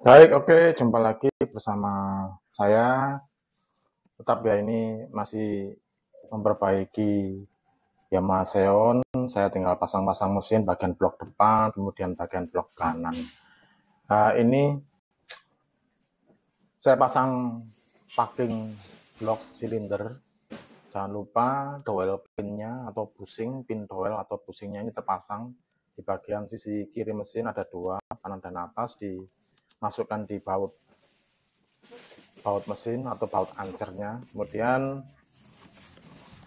Baik, oke, okay. jumpa lagi bersama saya. Tetap ya ini masih memperbaiki Yamaha Xeon. Saya tinggal pasang-pasang mesin bagian blok depan, kemudian bagian blok kanan. Nah, ini saya pasang packing blok silinder. Jangan lupa dowel pinnya atau busing, pin dowel atau busingnya ini terpasang di bagian sisi kiri mesin ada dua, kanan dan atas di masukkan di baut baut mesin atau baut ancernya kemudian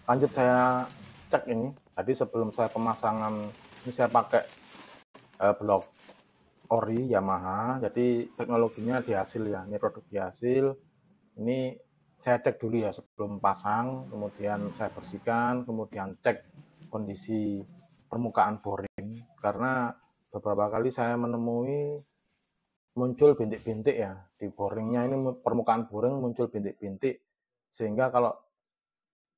lanjut saya cek ini tadi sebelum saya pemasangan ini saya pakai eh, blok ori Yamaha jadi teknologinya dihasil ya ini produk dihasil ini saya cek dulu ya sebelum pasang kemudian saya bersihkan kemudian cek kondisi permukaan boring karena beberapa kali saya menemui muncul bintik-bintik ya di boringnya ini permukaan boring muncul bintik-bintik sehingga kalau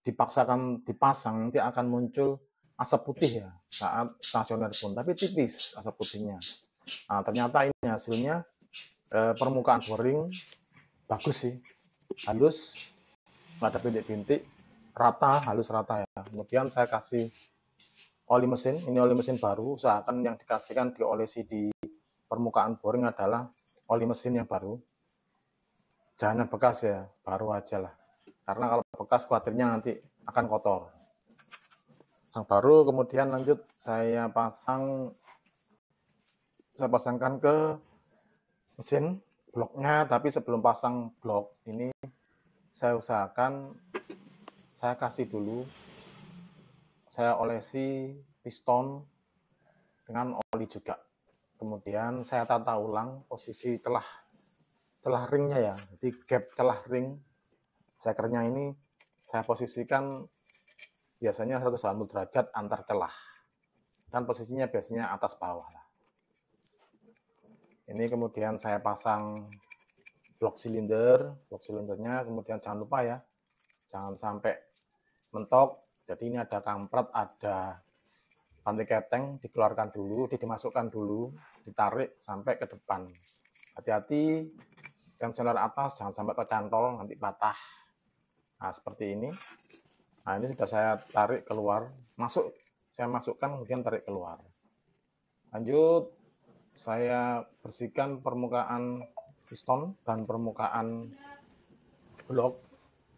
dipaksakan dipasang nanti akan muncul asap putih ya saat stasioner pun tapi tipis asap putihnya nah, ternyata ini hasilnya eh, permukaan boring bagus sih halus nggak ada bintik-bintik rata halus rata ya kemudian saya kasih oli mesin ini oli mesin baru usahakan yang dikasihkan diolesi di permukaan boring adalah oli mesin yang baru. Jangan bekas ya, baru aja lah. Karena kalau bekas khawatirnya nanti akan kotor. Yang baru kemudian lanjut saya pasang saya pasangkan ke mesin bloknya tapi sebelum pasang blok ini saya usahakan saya kasih dulu saya olesi piston dengan oli juga kemudian saya tata ulang posisi celah celah ringnya ya di gap celah ring sekernya ini saya posisikan biasanya 180 derajat antar celah dan posisinya biasanya atas bawah lah. ini kemudian saya pasang blok silinder blok silindernya kemudian jangan lupa ya jangan sampai mentok jadi ini ada kampret ada bantai keteng dikeluarkan dulu, dimasukkan dulu, ditarik sampai ke depan. Hati-hati tensioner atas jangan sampai tercantol nanti patah. Nah, seperti ini. Nah, ini sudah saya tarik keluar, masuk saya masukkan kemudian tarik keluar. Lanjut saya bersihkan permukaan piston dan permukaan blok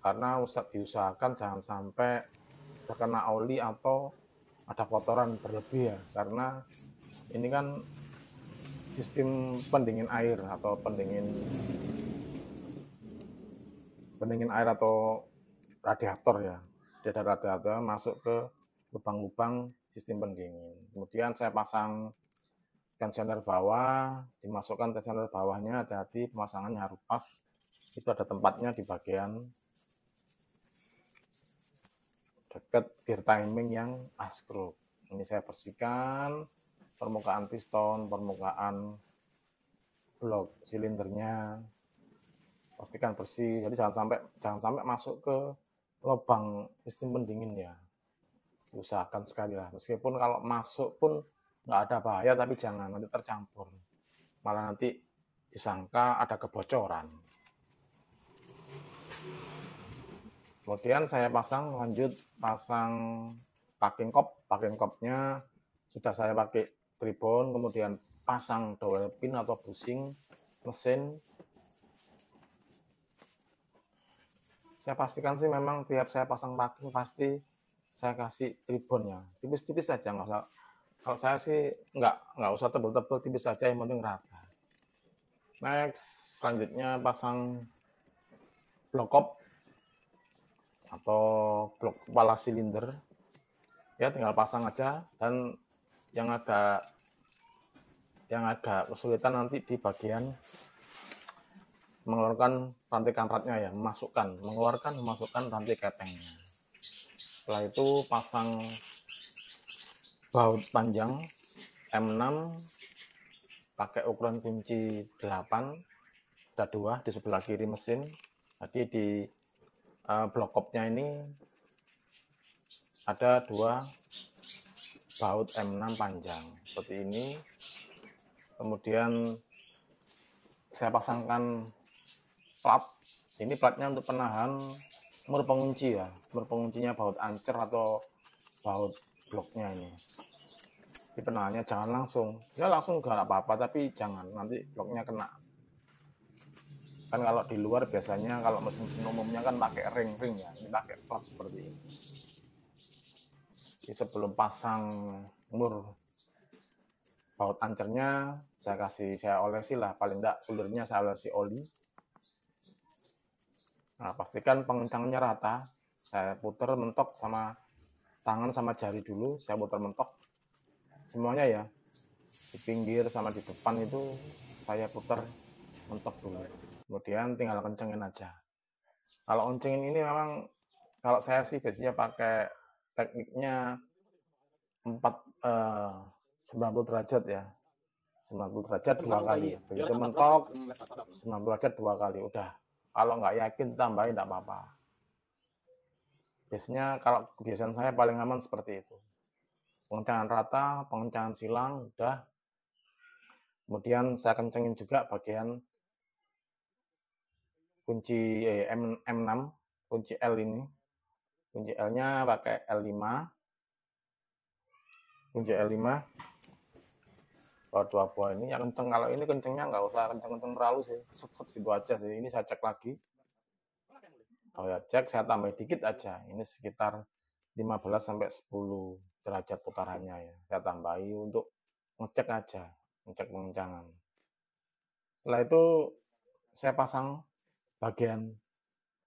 karena usah diusahakan jangan sampai terkena oli atau ada kotoran berlebih ya karena ini kan sistem pendingin air atau pendingin pendingin air atau radiator ya dia radiator masuk ke lubang-lubang sistem pendingin kemudian saya pasang tensioner bawah dimasukkan tensioner bawahnya hati-hati pemasangannya harus pas itu ada tempatnya di bagian dekat gear timing yang as Ini saya bersihkan permukaan piston, permukaan blok silindernya. Pastikan bersih. Jadi jangan sampai jangan sampai masuk ke lubang sistem pendingin ya. Usahakan sekali lah. Meskipun kalau masuk pun nggak ada bahaya tapi jangan nanti tercampur. Malah nanti disangka ada kebocoran. Kemudian saya pasang lanjut pasang packing kop, packing kopnya sudah saya pakai tribon, kemudian pasang dowel pin atau bushing mesin. Saya pastikan sih memang tiap saya pasang packing pasti saya kasih tribonnya tipis-tipis saja nggak usah kalau saya sih nggak nggak usah tebel-tebel tipis saja yang penting rata next selanjutnya pasang blokop atau blok kepala silinder ya tinggal pasang aja dan yang agak yang agak kesulitan nanti di bagian mengeluarkan rantai kampratnya ya masukkan mengeluarkan memasukkan rantai ketengnya setelah itu pasang baut panjang M6 pakai ukuran kunci 8 ada dua di sebelah kiri mesin tadi di uh, eh, kopnya ini ada dua baut M6 panjang seperti ini kemudian saya pasangkan plat ini platnya untuk penahan mur pengunci ya mur penguncinya baut ancer atau baut bloknya ini di penahannya jangan langsung ya langsung gak apa-apa tapi jangan nanti bloknya kena kan kalau di luar biasanya kalau mesin-mesin umumnya kan pakai ring-ring ya ini pakai plat seperti ini jadi sebelum pasang mur baut ancernya saya kasih saya olesi lah paling tidak ulurnya saya olesi oli nah pastikan pengencangnya rata saya putar mentok sama tangan sama jari dulu saya putar mentok semuanya ya di pinggir sama di depan itu saya putar mentok dulu kemudian tinggal kencengin aja kalau kencengin ini memang kalau saya sih biasanya pakai tekniknya 4 eh, 90 derajat ya 90 derajat dua kali begitu mentok 90 derajat dua kali udah kalau nggak yakin tambahin nggak apa-apa biasanya kalau kebiasaan saya paling aman seperti itu pengencangan rata pengencangan silang udah kemudian saya kencengin juga bagian kunci eh, M, M6 kunci L ini kunci L-nya pakai L5 kunci L5 power 2 buah ini yang kenceng kalau ini kencengnya nggak usah kenceng-kenceng terlalu sih set set gitu aja sih ini saya cek lagi kalau ya cek saya tambah dikit aja ini sekitar 15 sampai 10 derajat putarannya ya saya tambahi untuk ngecek aja ngecek pengencangan setelah itu saya pasang bagian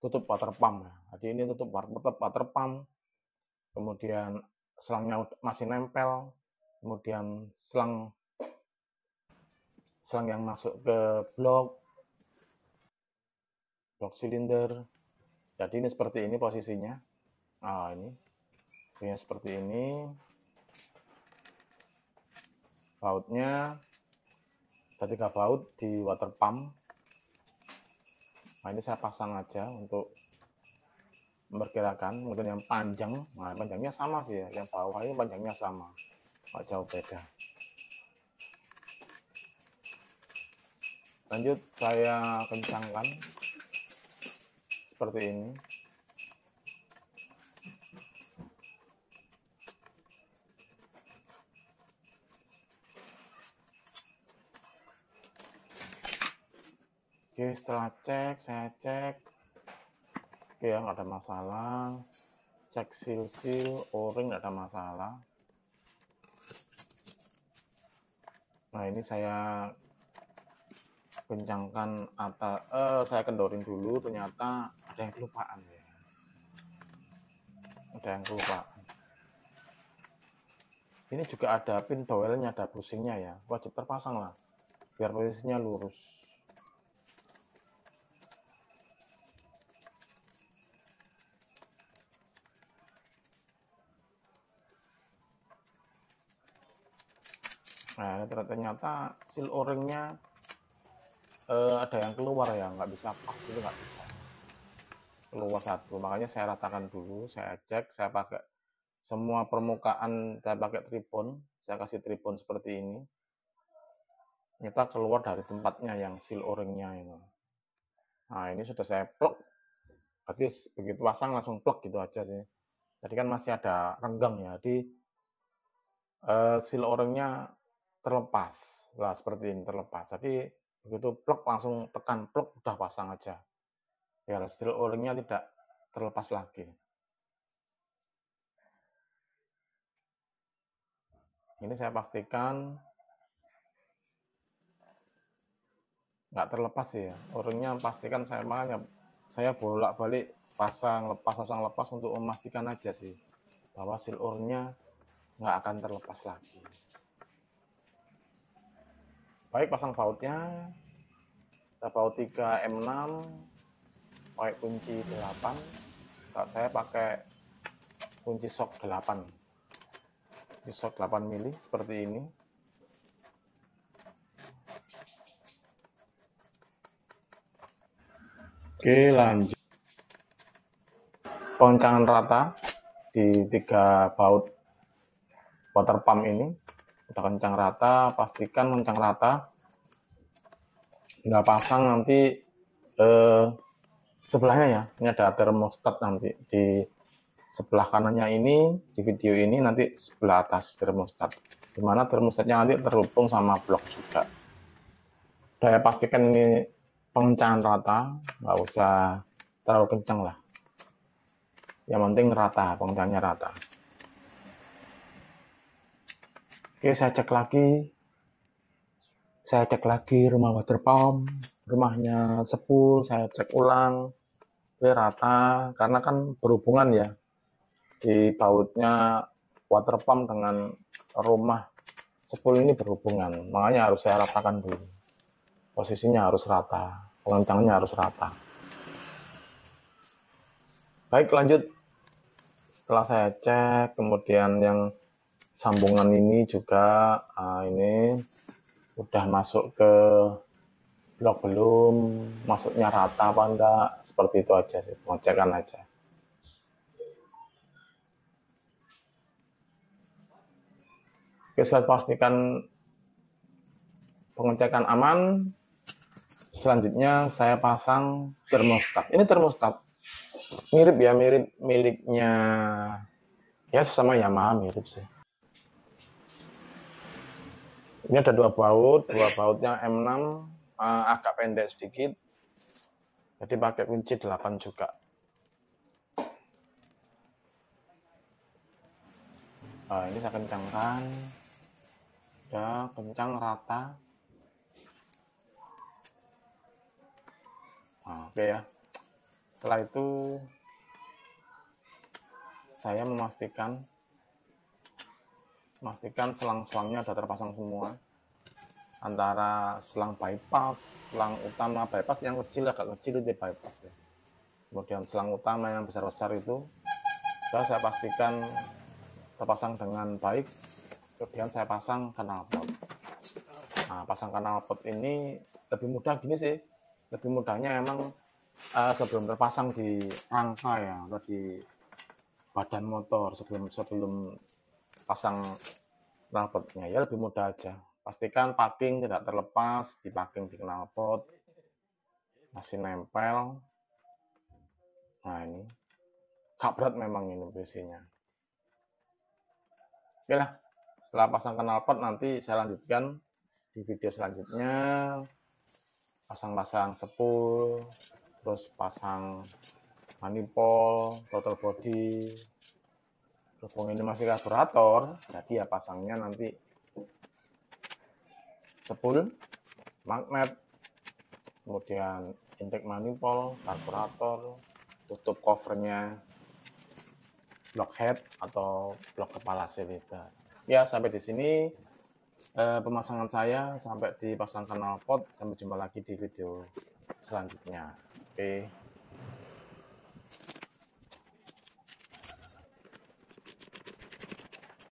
tutup water pump. Jadi ini tutup water pump, kemudian selangnya masih nempel, kemudian selang selang yang masuk ke blok, blok silinder. Jadi ini seperti ini posisinya. Nah, ini, ini seperti ini. Bautnya ada tiga baut di water pump Nah, ini saya pasang aja untuk memperkirakan. Kemudian yang panjang, nah panjangnya sama sih ya. Yang bawah ini panjangnya sama. Nggak jauh beda. Lanjut, saya kencangkan seperti ini. Oke, setelah cek, saya cek. Oke ya, nggak ada masalah. Cek sil-sil, o-ring nggak ada masalah. Nah, ini saya kencangkan atau eh, saya kendorin dulu, ternyata ada yang kelupaan ya. Ada yang kelupaan. Ini juga ada pin dowelnya, ada bushingnya ya. Wajib terpasang lah, biar posisinya lurus. Nah, ternyata seal o-ringnya eh, ada yang keluar ya, nggak bisa pas itu nggak bisa. Keluar satu, makanya saya ratakan dulu, saya cek, saya pakai semua permukaan saya pakai tripon, saya kasih tripon seperti ini. Kita keluar dari tempatnya yang seal o-ringnya ini. Nah, ini sudah saya plok, Berarti begitu pasang langsung plok gitu aja sih. Tadi kan masih ada renggang ya, di uh, eh, seal orangnya terlepas lah seperti ini terlepas tapi begitu plok langsung tekan plok udah pasang aja ya steel o tidak terlepas lagi ini saya pastikan nggak terlepas ya o pastikan saya makanya saya bolak-balik pasang lepas pasang lepas untuk memastikan aja sih bahwa seal o-ringnya nggak akan terlepas lagi baik pasang pautnya kita paut 3 M6 pakai kunci 8 kalau saya pakai kunci sok 8 kunci sok 8 mili seperti ini oke lanjut pengencangan rata di tiga baut water pump ini udah kencang rata pastikan kencang rata tinggal pasang nanti eh, sebelahnya ya ini ada termostat nanti di sebelah kanannya ini di video ini nanti sebelah atas termostat dimana termostatnya nanti terhubung sama blok juga saya pastikan ini pengencangan rata nggak usah terlalu kencang lah yang penting rata pengencangannya rata Oke, saya cek lagi. Saya cek lagi rumah water pump, rumahnya sepul, saya cek ulang. Oke, rata, karena kan berhubungan ya. Di bautnya water pump dengan rumah sepul ini berhubungan. Makanya harus saya ratakan dulu. Posisinya harus rata, pengentangnya harus rata. Baik, lanjut. Setelah saya cek, kemudian yang sambungan ini juga uh, ini udah masuk ke blok belum masuknya rata apa enggak seperti itu aja sih pengecekan aja Oke, slide pastikan pengecekan aman. Selanjutnya saya pasang termostat. Ini termostat mirip ya mirip miliknya ya sesama Yamaha mirip sih. Ini ada dua baut, dua bautnya M6 uh, eh, agak pendek sedikit. Jadi pakai kunci 8 juga. Nah, ini saya kencangkan. Ya, kencang rata. Nah, oke ya. Setelah itu saya memastikan pastikan selang-selangnya sudah terpasang semua antara selang bypass, selang utama bypass yang kecil agak kecil itu bypass ya. Kemudian selang utama yang besar-besar itu sudah saya pastikan terpasang dengan baik. Kemudian saya pasang kanal pot. Nah, pasang kanal pot ini lebih mudah gini sih. Lebih mudahnya emang uh, sebelum terpasang di rangka ya atau di badan motor sebelum sebelum pasang knalpotnya ya lebih mudah aja pastikan packing tidak terlepas di packing di knalpot masih nempel nah ini gak memang ini besinya oke lah setelah pasang knalpot nanti saya lanjutkan di video selanjutnya pasang-pasang sepul terus pasang manifold total body Berhubung ini masih karburator, jadi ya pasangnya nanti spool, magnet, kemudian intake manifold, karburator, tutup covernya, block head atau block kepala silinder. Ya, sampai di sini eh, pemasangan saya sampai dipasangkan knalpot. Sampai jumpa lagi di video selanjutnya. Oke. Okay.